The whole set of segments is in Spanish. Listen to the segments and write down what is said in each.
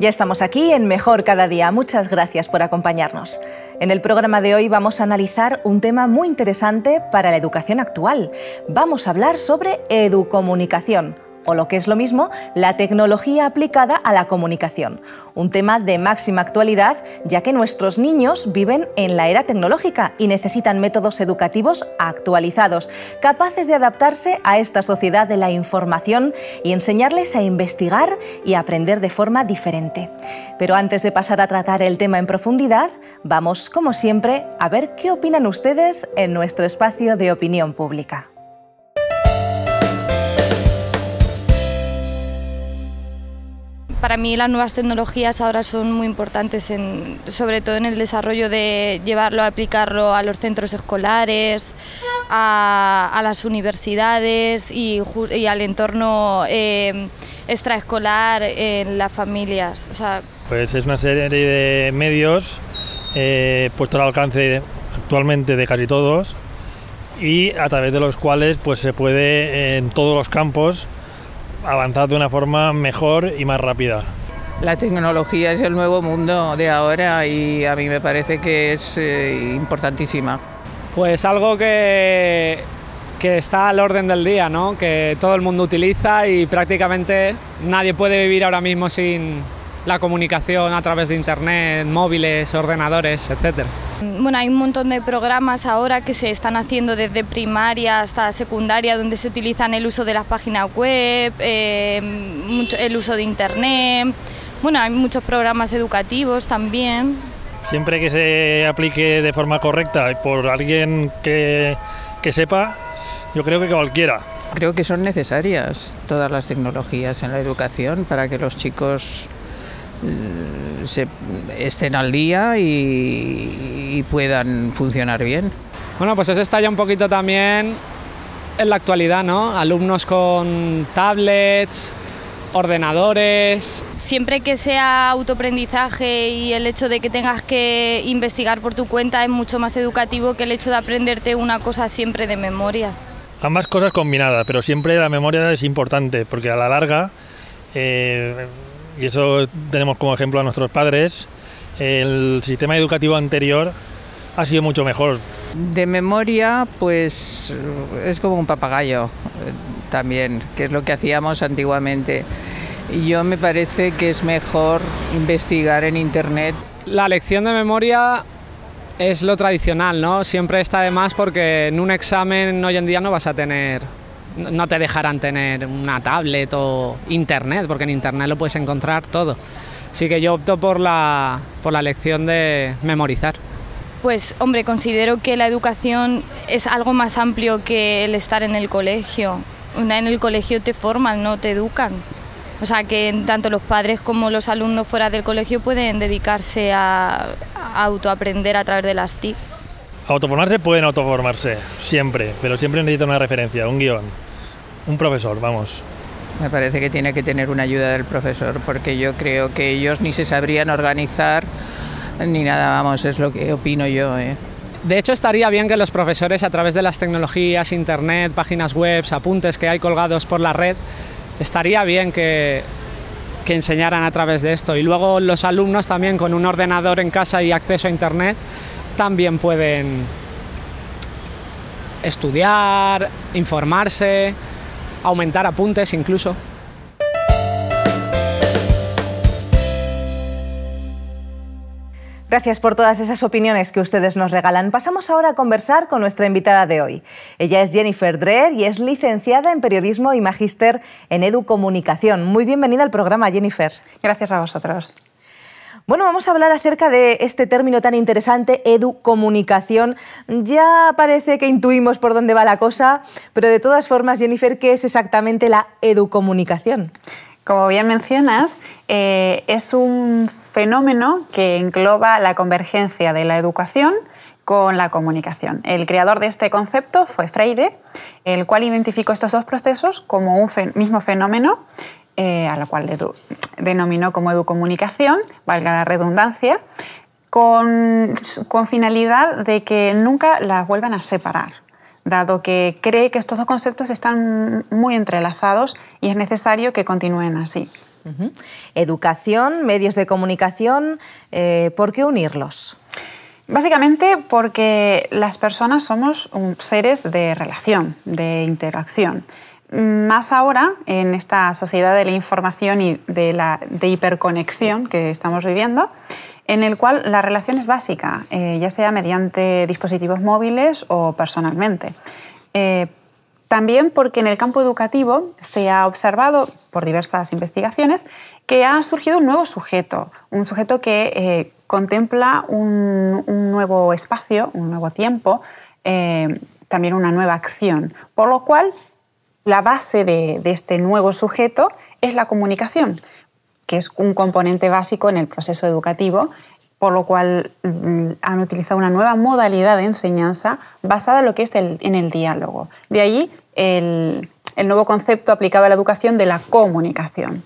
Ya estamos aquí en Mejor Cada Día. Muchas gracias por acompañarnos. En el programa de hoy vamos a analizar un tema muy interesante para la educación actual. Vamos a hablar sobre educomunicación o lo que es lo mismo, la tecnología aplicada a la comunicación. Un tema de máxima actualidad, ya que nuestros niños viven en la era tecnológica y necesitan métodos educativos actualizados, capaces de adaptarse a esta sociedad de la información y enseñarles a investigar y aprender de forma diferente. Pero antes de pasar a tratar el tema en profundidad, vamos, como siempre, a ver qué opinan ustedes en nuestro espacio de opinión pública. Para mí las nuevas tecnologías ahora son muy importantes, sobre todo en el desarrollo de llevarlo, a aplicarlo a los centros escolares, a, las universidades y, al entorno eh, extraescolar en las familias. pues es una serie de medios eh, puestos al alcance actualmente de casi todos y a través de los cuales pues, se puede en todos los campos avanzar de una forma mejor y más rápida. La tecnología es el nuevo mundo de ahora y a mí me parece que es eh, importantísima. Pues algo que, está al orden del día, que todo el mundo utiliza y prácticamente nadie puede vivir ahora mismo sin la comunicación a través de Internet, móviles, ordenadores, etc. Bueno, hay un montón de programas ahora que se están haciendo desde primaria hasta secundaria, donde se utilizan el uso de las páginas web, eh, el uso de internet. Bueno, hay muchos programas educativos también. Siempre que se aplique de forma correcta y por alguien que, que sepa, yo creo que cualquiera. Creo que son necesarias todas las tecnologías en la educación para que los chicos eh, se estén al día y, puedan funcionar bien. Bueno, pues eso está ya un poquito también en la actualidad, ¿no? Alumnos con tablets, ordenadores. Siempre que sea autoaprendizaje y el hecho de que tengas que investigar por tu cuenta es mucho más educativo que el hecho de aprenderte una cosa siempre de memoria. Ambas cosas combinadas, pero siempre la memoria es importante porque a la larga eh, y eso tenemos como ejemplo a nuestros padres. El sistema educativo anterior ha sido mucho mejor. De memoria, pues es como un papagayo eh, también, que es lo que hacíamos antiguamente. Y Yo me parece que es mejor investigar en Internet. La lección de memoria es lo tradicional, ¿no? Siempre está de más porque en un examen hoy en día no vas a tener no te dejarán tener una tablet o internet, porque en internet lo puedes encontrar todo. Así que yo opto por la, lección de memorizar. Pues hombre, considero que la educación es algo más amplio que el estar en el colegio. Una en el colegio te forman, no te educan. O sea que tanto los padres como los alumnos fuera del colegio pueden dedicarse a, autoaprender a través de las TIC. Autoformarse pueden autoformarse, siempre, pero siempre necesitan una referencia, un guión un profesor, vamos. Me parece que tiene que tener una ayuda del profesor, porque yo creo que ellos ni se sabrían organizar ni nada, vamos, es lo que opino yo. Eh. De hecho, estaría bien que los profesores, a través de las tecnologías, internet, páginas web, apuntes que hay colgados por la red, estaría bien que, que enseñaran a través de esto. Y luego los alumnos también, con un ordenador en casa y acceso a internet, también pueden estudiar, informarse aumentar apuntes incluso. Gracias por todas esas opiniones que ustedes nos regalan. Pasamos ahora a conversar con nuestra invitada de hoy. Ella es Jennifer Dreher y es licenciada en periodismo y magíster en educomunicación. Muy bienvenida al programa, Jennifer. Gracias a vosotros. Bueno, vamos a hablar acerca de este término tan interesante, educomunicación. Ya parece que intuimos por dónde va la cosa, pero de todas formas, Jennifer, ¿qué es exactamente la educomunicación? Como bien mencionas, eh, es un fenómeno que engloba la convergencia de la educación con la comunicación. El creador de este concepto fue Freire, el cual identificó estos dos procesos como un mismo fenómeno eh, a la cual le denominó como educomunicación, valga la redundancia, con, finalidad de que nunca las vuelvan a separar dado que cree que estos dos conceptos están muy entrelazados y es necesario que continúen así. Educación, medios de comunicación, eh, ¿por qué unirlos? Básicamente porque las personas somos seres de relación, de interacción. Más ahora, en esta sociedad de la información y de la hiperconexión que estamos viviendo, en el cual la relación es básica, eh, ya sea mediante dispositivos móviles o personalmente. Eh, también porque en el campo educativo se ha observado, por diversas investigaciones, que ha surgido un nuevo sujeto, un sujeto que eh, contempla un, un, nuevo espacio, un nuevo tiempo, también una nueva acción, por lo cual la base de, este nuevo sujeto es la comunicación, que es un componente básico en el proceso educativo por lo cual mm, han utilizado una nueva modalidad de enseñanza basada en lo que es el, en el diálogo. De ahí el nuevo concepto aplicado a la educación de la comunicación.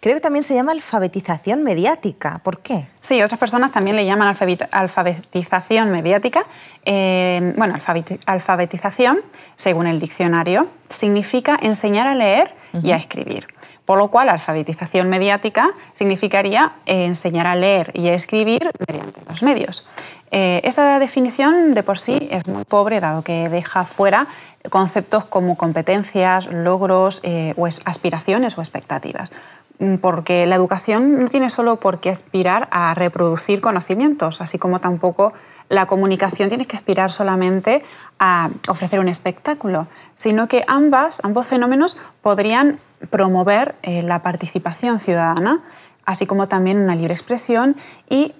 Creo que también se llama alfabetización mediática. ¿Por qué? Sí, otras personas también le llaman alfabetización mediática. Em, bueno, alfabetización, según el diccionario, significa enseñar a leer y a escribir. Por lo cual, alfabetización mediática significaría eh, enseñar a leer y a escribir mediante los medios. Eh, esta definición de por sí es muy pobre, dado que deja fuera conceptos como competencias, logros eh, o aspiraciones o expectativas. Mm, porque la educación no tiene solo por qué aspirar a reproducir conocimientos, así como tampoco la comunicación tiene que aspirar solamente a ofrecer un espectáculo, sino que ambas, ambos fenómenos podrían promover eh, la participación ciudadana, así como también una libre expresión y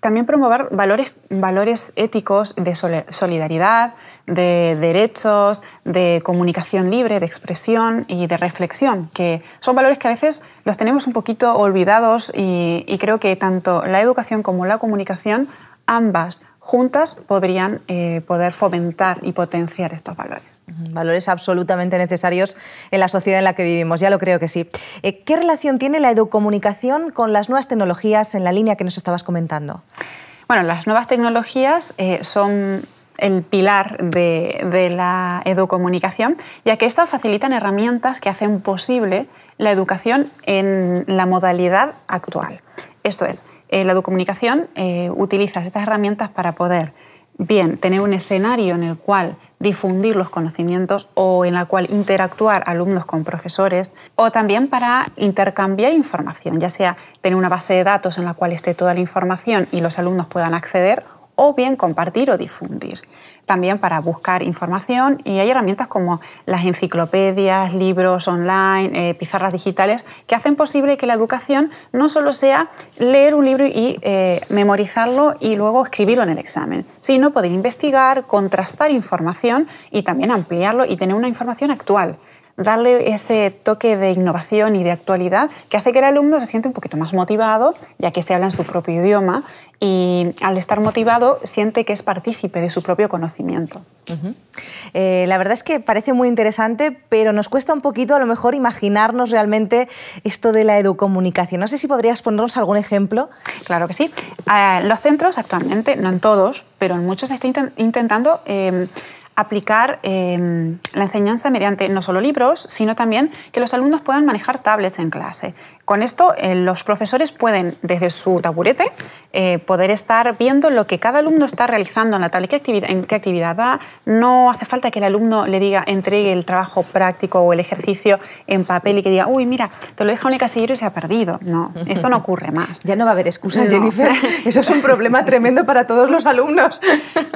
también promover valores, valores éticos de solidaridad, de derechos, de comunicación libre, de expresión y de reflexión, que son valores que a veces los tenemos un poquito olvidados y, y creo que tanto la educación como la comunicación ambas juntas podrían eh, poder fomentar y potenciar estos valores. Valores absolutamente necesarios en la sociedad en la que vivimos, ya lo creo que sí. Eh, ¿Qué relación tiene la educomunicación con las nuevas tecnologías en la línea que nos estabas comentando? Bueno, las nuevas tecnologías eh, son el pilar de, de, la educomunicación, ya que estas facilitan herramientas que hacen posible la educación en la modalidad actual. Esto es, eh, la educomunicación eh, utiliza estas herramientas para poder, bien, tener un escenario en el cual difundir los conocimientos o en el cual interactuar alumnos con profesores o también para intercambiar información, ya sea tener una base de datos en la cual esté toda la información y los alumnos puedan acceder o bien compartir o difundir también para buscar información y hay herramientas como las enciclopedias, libros online, eh, pizarras digitales, que hacen posible que la educación no solo sea leer un libro y eh, memorizarlo y luego escribirlo en el examen, sino poder investigar, contrastar información y también ampliarlo y tener una información actual darle ese toque de innovación y de actualidad que hace que el alumno se siente un poquito más motivado, ya que se habla en su propio idioma y al estar motivado siente que es partícipe de su propio conocimiento. Eh, la verdad es que parece muy interesante, pero nos cuesta un poquito a lo mejor imaginarnos realmente esto de la educomunicación. No sé si podrías ponernos algún ejemplo. Claro que sí. Eh, los centros actualmente, no en todos, pero en muchos, se está intentando... Em, aplicar eh, la enseñanza mediante no solo libros, sino también que los alumnos puedan manejar tablets en clase. Con esto, eh, los profesores pueden, desde su taburete, eh, poder estar viendo lo que cada alumno está realizando en la tablet, qué en qué actividad va. No hace falta que el alumno le diga, entregue el trabajo práctico o el ejercicio en papel y que diga, uy, mira, te lo deja en el casillero y se ha perdido. No, esto no ocurre más. Ya no va a haber excusas, Jennifer. Eso es un problema tremendo para todos los alumnos.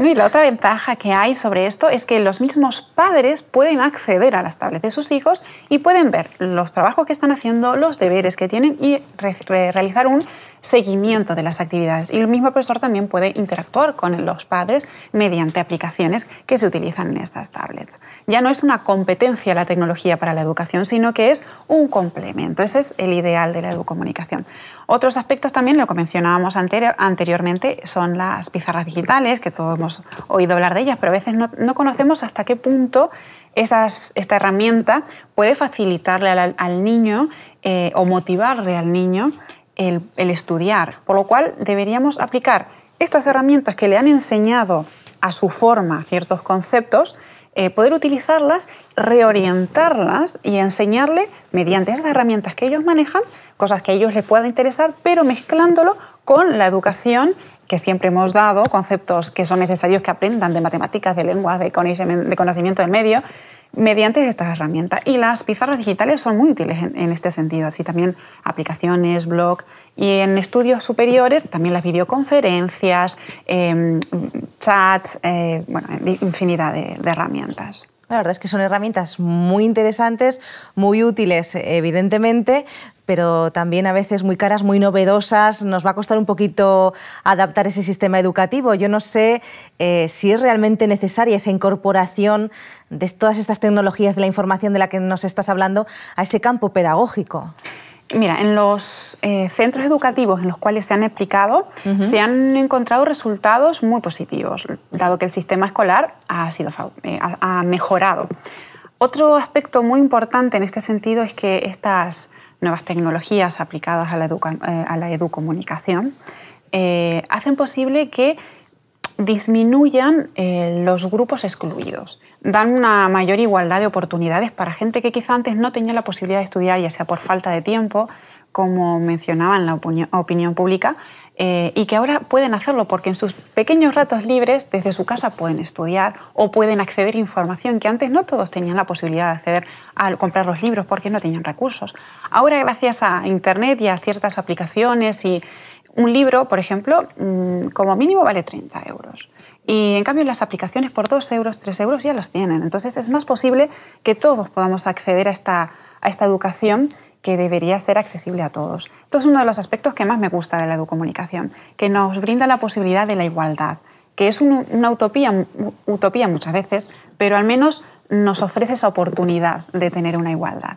Y la otra ventaja que hay sobre esto es que los mismos padres pueden acceder a las tablets de sus hijos y pueden ver los trabajos que están haciendo, los deberes que tienen y realizar un seguimiento de las actividades. Y el mismo profesor también puede interactuar con los padres mediante aplicaciones que se utilizan en estas tablets. Ya no es una competencia la tecnología para la educación, sino que es un complemento. Ese es el ideal de la educomunicación. Otros aspectos también, lo que mencionábamos anteriormente, son las pizarras digitales, que todos hemos oído hablar de ellas, pero a veces no conocemos hasta qué punto esta herramienta puede facilitarle al, niño eh, o motivarle al niño el, estudiar. Por lo cual deberíamos aplicar estas herramientas que le han enseñado a su forma ciertos conceptos, eh, poder utilizarlas, reorientarlas y enseñarle mediante esas herramientas que ellos manejan, cosas que a ellos les pueda interesar, pero mezclándolo con la educación que siempre hemos dado, conceptos que son necesarios que aprendan de matemáticas, de lenguas, de conocimiento del medio, mediante estas herramientas. Y las pizarras digitales son muy útiles en, este sentido, así también aplicaciones, blog y en estudios superiores también las videoconferencias, em, chats, eh, bueno, infinidad de herramientas. La verdad es que son herramientas muy interesantes, muy útiles, evidentemente, pero también a veces muy caras, muy novedosas. Nos va a costar un poquito adaptar ese sistema educativo. Yo no sé eh, si es realmente necesaria esa incorporación de todas estas tecnologías de la información de la que nos estás hablando a ese campo pedagógico. Mira, en los eh, centros educativos en los cuales se han aplicado, se han encontrado resultados muy positivos, dado que el sistema escolar ha, sido, eh, ha mejorado. Otro aspecto muy importante en este sentido es que estas nuevas tecnologías aplicadas a la, eh, educomunicación, eh, hacen posible que disminuyan eh, los grupos excluidos, dan una mayor igualdad de oportunidades para gente que quizá antes no tenía la posibilidad de estudiar, ya sea por falta de tiempo, como mencionaban la opinión, pública, eh, y que ahora pueden hacerlo porque en sus pequeños ratos libres desde su casa pueden estudiar o pueden acceder a información que antes no todos tenían la posibilidad de acceder al comprar los libros porque no tenían recursos. Ahora gracias a Internet y a ciertas aplicaciones y un libro, por ejemplo, mm, como mínimo vale 30 euros. Y en cambio las aplicaciones por 2 euros, 3 euros ya los tienen. Entonces es más posible que todos podamos acceder a esta educación que debería ser accesible a todos. Esto es uno de los aspectos que más me gusta de la educomunicación, que nos brinda la posibilidad de la igualdad, que es una utopía, muchas veces, pero al menos nos ofrece esa oportunidad de tener una igualdad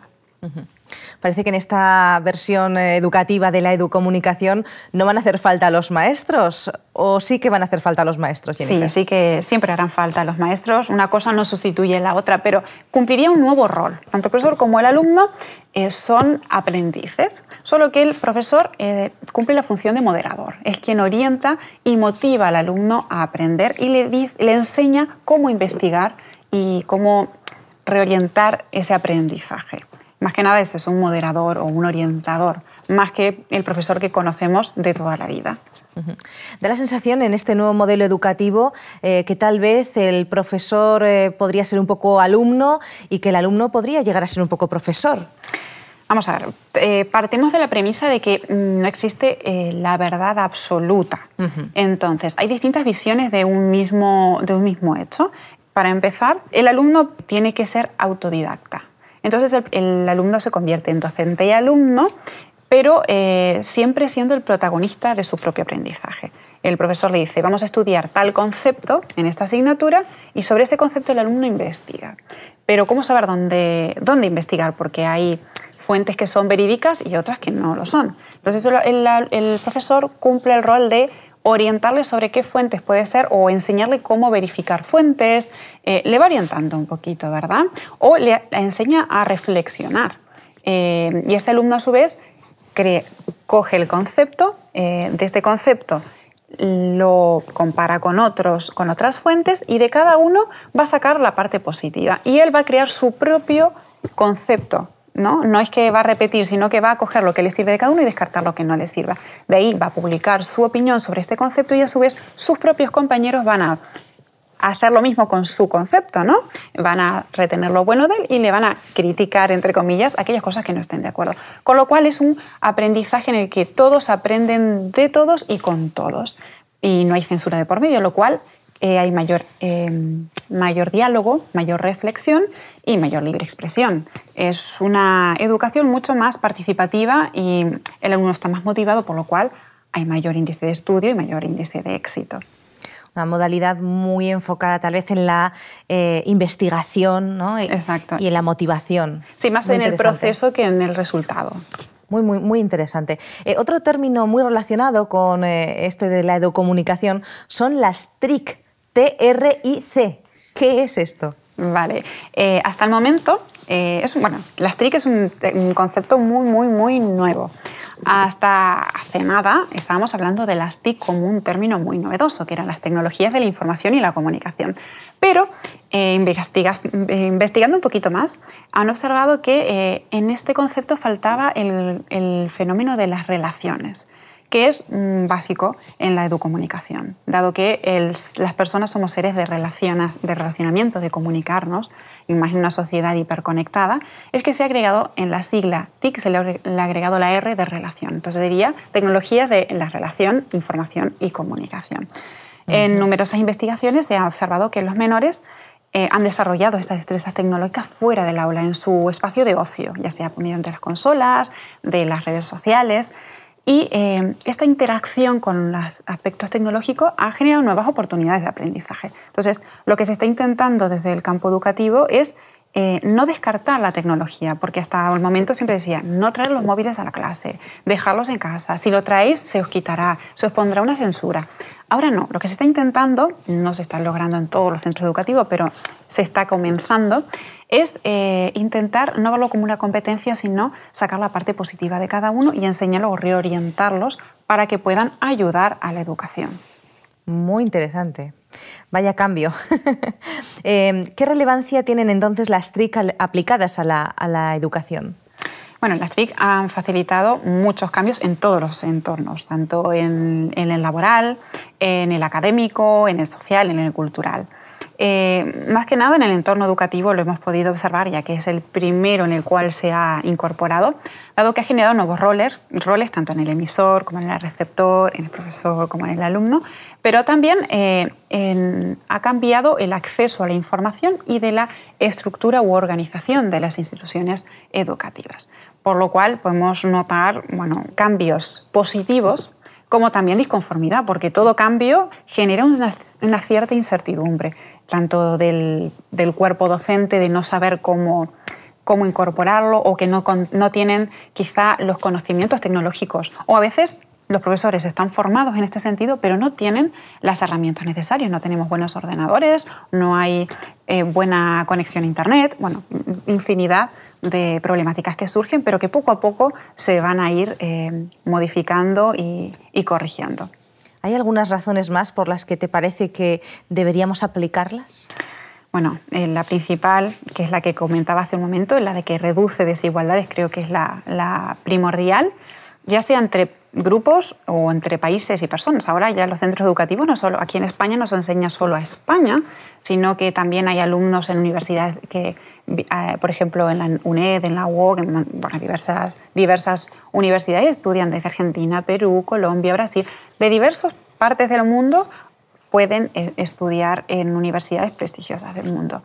parece que en esta versión eh, educativa de la educomunicación no van a hacer falta los maestros, o sí que van a hacer falta los maestros. Sí, sí que siempre harán falta los maestros. Una cosa no sustituye la otra, pero cumpliría un nuevo rol. Tanto el profesor como el alumno eh, son aprendices, solo que el profesor eh, cumple la función de moderador. Es quien orienta y motiva al alumno a aprender y le enseña cómo investigar y cómo reorientar ese aprendizaje. Más que nada es un moderador o un orientador, más que el profesor que conocemos de toda la vida. Da la sensación en este nuevo modelo educativo eh, que tal vez el profesor eh, podría ser un poco alumno y que el alumno podría llegar a ser un poco profesor. Vamos a ver, eh, partimos de la premisa de que mm, no existe eh, la verdad absoluta. Entonces, hay distintas visiones de un, mismo, de un mismo hecho. Para empezar, el alumno tiene que ser autodidacta. Entonces el, alumno se convierte en docente y alumno, pero eh, siempre siendo el protagonista de su propio aprendizaje. El profesor le dice, vamos a estudiar tal concepto en esta asignatura y sobre ese concepto el alumno investiga. Pero ¿cómo saber dónde, dónde investigar? Porque hay fuentes que son verídicas y otras que no lo son. Entonces el profesor cumple el rol de orientarle sobre qué fuentes puede ser o enseñarle cómo verificar fuentes, eh, le va orientando un poquito, ¿verdad? O le, enseña a reflexionar. Eh, y este alumno a su vez coge el concepto, eh, de este concepto lo compara con otras fuentes y de cada uno va a sacar la parte positiva y él va a crear su propio concepto ¿no? es que va a repetir, sino que va a coger lo que le sirve de cada uno y descartar lo que no le sirva. De ahí va a publicar su opinión sobre este concepto y a su vez sus propios compañeros van a hacer lo mismo con su concepto, ¿no? Van a retener lo bueno de él y le van a criticar, entre comillas, aquellas cosas que no estén de acuerdo. Con lo cual es un aprendizaje en el que todos aprenden de todos y con todos. Y no hay censura de por medio, lo cual eh, hay mayor, eh, mayor diálogo, mayor reflexión y mayor libre expresión. Es una educación mucho más participativa y el alumno está más motivado, por lo cual hay mayor índice de estudio y mayor índice de éxito una modalidad muy enfocada tal vez en la eh, investigación y en la motivación. Sí, más en el proceso que en el resultado. Muy, muy, muy interesante. otro término muy relacionado con este de la educomunicación son las TRIC, TRIC. ¿Qué es esto? Vale, eh, hasta el momento, eh, es, bueno, las TIC es un, concepto muy, muy, muy nuevo. Hasta hace nada estábamos hablando de las TIC como un término muy novedoso, que eran las tecnologías de la información y la comunicación. Pero eh, investigando un poquito más, han observado que en este concepto faltaba el, fenómeno de las relaciones que es mm, básico en la educomunicación, dado que las personas somos seres de, relaciones, de relacionamiento, de comunicarnos, imagino una sociedad hiperconectada, es que se ha agregado en la sigla TIC, se le ha agregado la R de relación. Entonces diría tecnología de la relación, información y comunicación. En numerosas investigaciones se ha observado que los menores eh, han desarrollado estas destrezas tecnológicas fuera del aula, en su espacio de ocio, ya sea mediante las consolas, de las redes sociales. Y em, esta interacción con los aspectos tecnológicos ha generado nuevas oportunidades de aprendizaje. Entonces, lo que se está intentando desde el campo educativo es eh, no descartar la tecnología, porque hasta el momento siempre decía, no traer los móviles a la clase, dejarlos en casa, si lo traéis se os quitará, se os pondrá una censura. Ahora no, lo que se está intentando, no se está logrando en todos los centros educativos, pero se está comenzando, es eh, intentar no verlo como una competencia, sino sacar la parte positiva de cada uno y enseñarlo o reorientarlos para que puedan ayudar a la educación. Muy interesante. Vaya cambio. Eh, ¿Qué relevancia tienen entonces las TRIC aplicadas a la, educación? Bueno, las TRIC han facilitado muchos cambios en todos los entornos, tanto en, el laboral, en el académico, en el social, en el cultural. Eh, más que nada en el entorno educativo lo hemos podido observar, ya que es el primero en el cual se ha incorporado, dado que ha generado nuevos roles, roles tanto en el emisor como en el receptor, en el profesor como en el alumno, pero también eh, ha cambiado el acceso a la información y de la estructura u organización de las instituciones educativas. Por lo cual podemos notar bueno, cambios positivos como también disconformidad, porque todo cambio genera una cierta incertidumbre tanto del, cuerpo docente, de no saber cómo, incorporarlo o que no, no tienen quizá los conocimientos tecnológicos. O a veces los profesores están formados en este sentido, pero no tienen las herramientas necesarias. No tenemos buenos ordenadores, no hay eh, buena conexión a Internet, bueno, infinidad de problemáticas que surgen, pero que poco a poco se van a ir eh, modificando y corrigiendo. ¿Hay algunas razones más por las que te parece que deberíamos aplicarlas? Bueno, eh, la principal, que es la que comentaba hace un momento, es la de que reduce desigualdades, creo que es la primordial ya sea entre grupos o entre países y personas. Ahora ya los centros educativos no solo aquí en España no se enseña solo a España, sino que también hay alumnos en universidades que, eh, por ejemplo, en la UNED, en la UOC, en diversas, universidades estudian de Argentina, Perú, Colombia, Brasil, de diversas partes del mundo pueden eh, estudiar en universidades prestigiosas del mundo.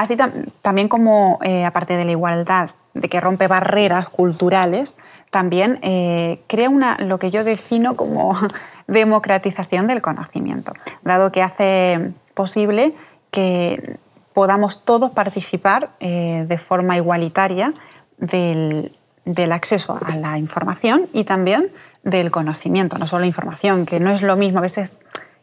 Así también como, eh, aparte de la igualdad, de que rompe barreras culturales, también eh, crea una, lo que yo defino como democratización del conocimiento, dado que hace posible que podamos todos participar eh, de forma igualitaria del, del acceso a la información y también del conocimiento, no solo la información, que no es lo mismo, a veces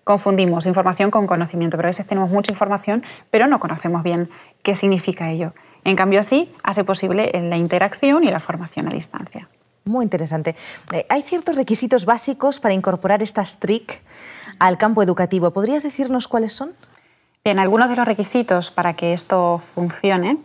confundimos información con conocimiento, pero a veces tenemos mucha información, pero no conocemos bien qué significa ello. En cambio, así hace posible la interacción y la formación a distancia. Muy interesante. Eh, Hay ciertos requisitos básicos para incorporar estas TRIC al campo educativo. ¿Podrías decirnos cuáles son? Bien, algunos de los requisitos para que esto funcione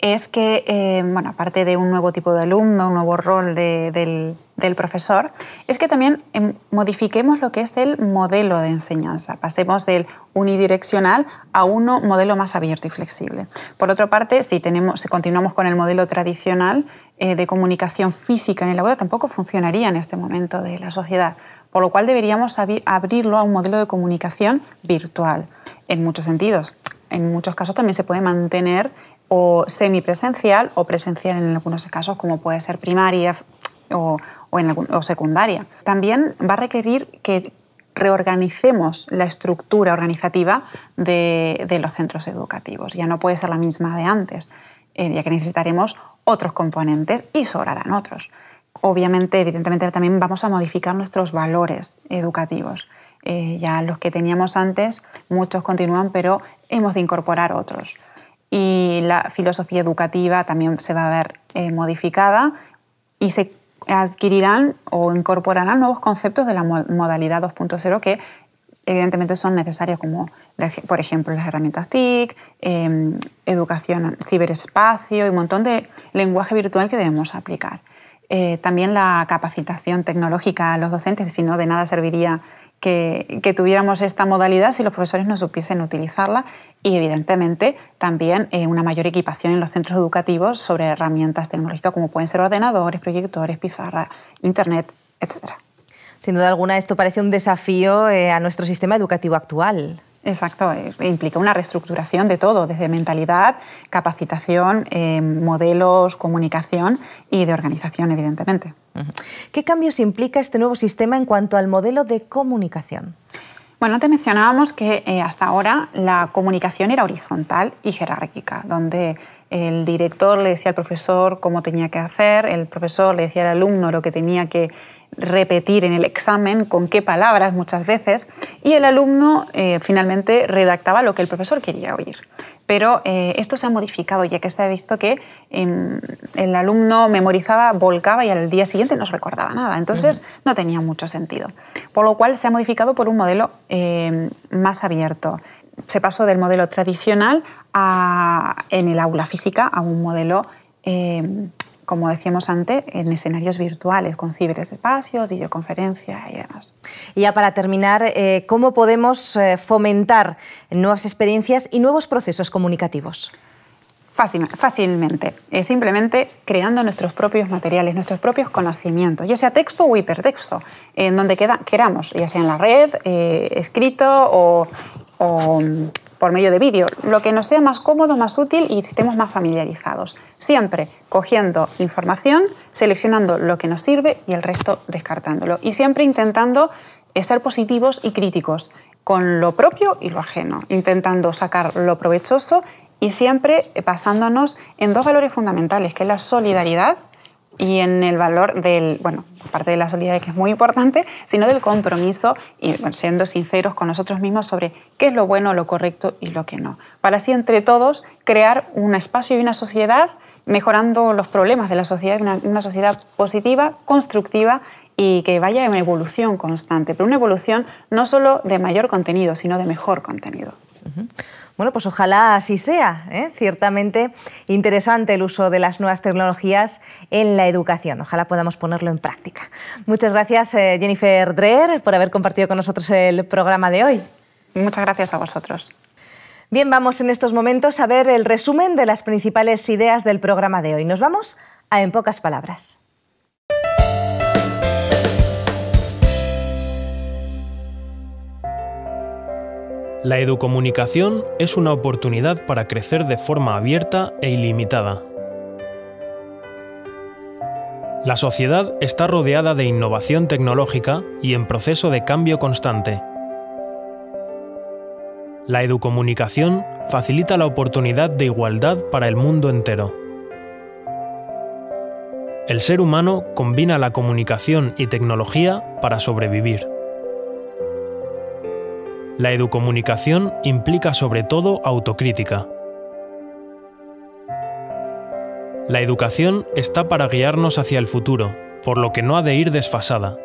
es que, eh, bueno, aparte de un nuevo tipo de alumno, un nuevo rol del, profesor, es que también em, modifiquemos lo que es el modelo de enseñanza. Pasemos del unidireccional a uno modelo más abierto y flexible. Por otra parte, si, tenemos, si continuamos con el modelo tradicional eh, de comunicación física en el aula, tampoco funcionaría en este momento de la sociedad. Por lo cual deberíamos abrirlo a un modelo de comunicación virtual, en muchos sentidos en muchos casos también se puede mantener o semipresencial o presencial en algunos casos, como puede ser primaria o, o, secundaria. También va a requerir que reorganicemos la estructura organizativa de, los centros educativos. Ya no puede ser la misma de antes, eh, ya que necesitaremos otros componentes y sobrarán otros. Obviamente, evidentemente, también vamos a modificar nuestros valores educativos. Eh, ya los que teníamos antes, muchos continúan, pero hemos de incorporar otros y la filosofía educativa también se va a ver eh, modificada y se adquirirán o incorporarán nuevos conceptos de la modalidad 2.0 que evidentemente son necesarios como, por ejemplo, las herramientas TIC, eh, educación ciberespacio y un montón de lenguaje virtual que debemos aplicar. Eh, también la capacitación tecnológica a los docentes, si no de nada serviría que, tuviéramos esta modalidad si los profesores no supiesen utilizarla y evidentemente también eh, una mayor equipación en los centros educativos sobre herramientas tecnológicas como pueden ser ordenadores, proyectores, pizarra, internet, etc. Sin duda alguna, esto parece un desafío eh, a nuestro sistema educativo actual. Exacto, eh, implica una reestructuración de todo, desde mentalidad, capacitación, eh, modelos, comunicación y de organización, evidentemente. ¿Qué cambios implica este nuevo sistema en cuanto al modelo de comunicación? Bueno, antes mencionábamos que eh, hasta ahora la comunicación era horizontal y jerárquica, donde el director le decía al profesor cómo tenía que hacer, el profesor le decía al alumno lo que tenía que hacer repetir en el examen, con qué palabras muchas veces, y el alumno eh, finalmente redactaba lo que el profesor quería oír. Pero eh, esto se ha modificado ya que se ha visto que em, el alumno memorizaba, volcaba y al día siguiente no se recordaba nada. Entonces no tenía mucho sentido. Por lo cual se ha modificado por un modelo eh, más abierto. Se pasó del modelo tradicional en el aula física a un modelo em, como decíamos antes, en escenarios virtuales, con ciberespacio, videoconferencia y demás. Y ya para terminar, eh, ¿cómo podemos eh, fomentar nuevas experiencias y nuevos procesos comunicativos? fácilmente, eh, simplemente creando nuestros propios materiales, nuestros propios conocimientos, ya sea texto o hipertexto, en donde queramos, ya sea en la red, escrito o, por medio de vídeo, lo que nos sea más cómodo, más útil y estemos más familiarizados. Siempre cogiendo información, seleccionando lo que nos sirve y el resto descartándolo. Y siempre intentando estar positivos y críticos con lo propio y lo ajeno, intentando sacar lo provechoso y siempre basándonos en dos valores fundamentales, que es la solidaridad y en el valor del, bueno, aparte de la solidaridad que es muy importante, sino del compromiso y siendo sinceros con nosotros mismos sobre qué es lo bueno, lo correcto y lo que no. Para así entre todos crear un espacio y una sociedad mejorando los problemas de la sociedad, una, sociedad positiva, constructiva y que vaya en evolución constante, pero una evolución no solo de mayor contenido, sino de mejor contenido. Bueno, pues ojalá así sea. ¿eh? Ciertamente interesante el uso de las nuevas tecnologías en la educación. Ojalá podamos ponerlo en práctica. Muchas gracias, eh, Jennifer Dreher, por haber compartido con nosotros el programa de hoy. Muchas gracias a vosotros. Bien, vamos en estos momentos a ver el resumen de las principales ideas del programa de hoy. Nos vamos a En pocas palabras. La educomunicación es una oportunidad para crecer de forma abierta e ilimitada. La sociedad está rodeada de innovación tecnológica y en proceso de cambio constante. La educomunicación facilita la oportunidad de igualdad para el mundo entero. El ser humano combina la comunicación y tecnología para sobrevivir. La educomunicación implica sobre todo autocrítica. La educación está para guiarnos hacia el futuro, por lo que no ha de ir desfasada.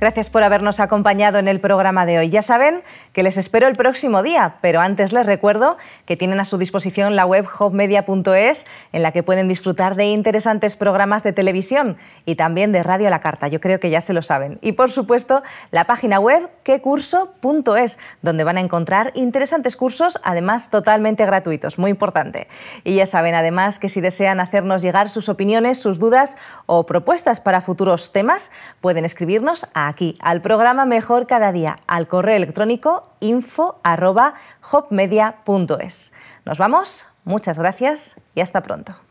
Gracias por habernos acompañado en el programa de hoy. Ya saben que les espero el próximo día, pero antes les recuerdo que tienen a su disposición la web hopmedia.es en la que pueden disfrutar de interesantes programas de televisión y también de Radio a la Carta. Yo creo que ya se lo saben. Y por supuesto, la página web quecurso.es, donde van a encontrar interesantes cursos, además totalmente gratuitos, muy importante. Y ya saben además que si desean hacernos llegar sus opiniones, sus dudas o propuestas para futuros temas, pueden escribirnos a aquí, al programa Mejor Cada Día, al correo electrónico info.hopmedia.es. Nos vamos, muchas gracias y hasta pronto.